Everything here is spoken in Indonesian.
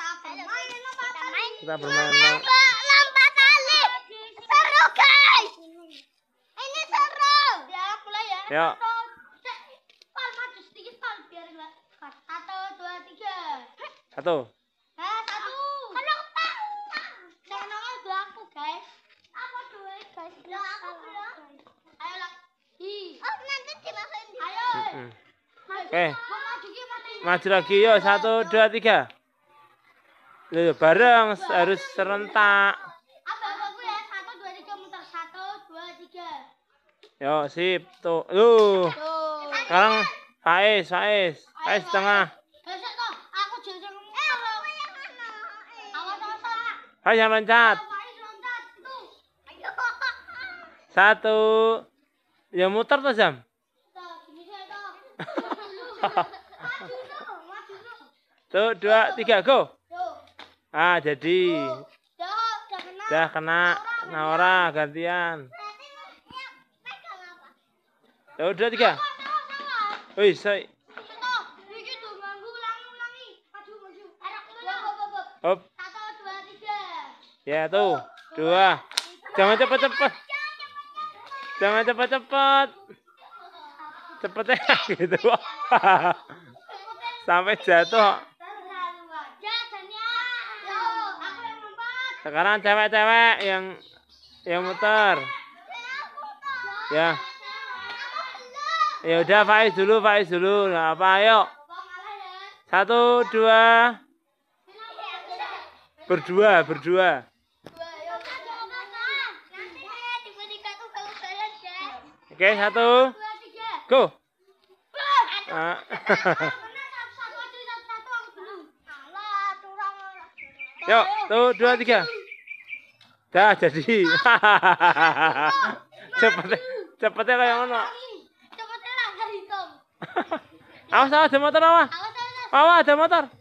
Kita bermain lompat tali. Kita bermain lompat tali. Seru guys. Ini seru. Ya mulai ya. Ya. Satu dua tiga. Satu. Ya satu. Kan aku aku guys. Apa dua guys? aku belum. Ayo lah. Oh nanti dimasukin. Ayo. Oke. Eh. Maju lagi yuk. Satu, dua, tiga. Iya, iya, ya, bareng harus serentak. Yo, sip. Tuh. Lu. Sekarang Faiz, Faiz. Faiz tengah. Eh, eh. Faiz yang loncat. Satu. Ya muter tuh, Jam. Tuh, dua, tiga, go ah jadi dah kena, udah kena. Naura gantian ya, ya udah tiga wih saya Hop. Ya tuh, dua. Jangan cepat-cepat. Jangan cepat-cepat. Cepat ya gitu. Sampai jatuh. Sekarang cewek-cewek yang yang muter. Ya. Ya udah Faiz dulu, Faiz dulu. Nah, apa ayo. Satu, dua. Berdua, berdua. Oke, satu. Go. Ah. Yuk, tuh dua tiga. Dah jadi. cepet cepetnya kayak mana? Cepetnya lah dari Tom. Awas, awas ada motor, awas. Awas, ada motor.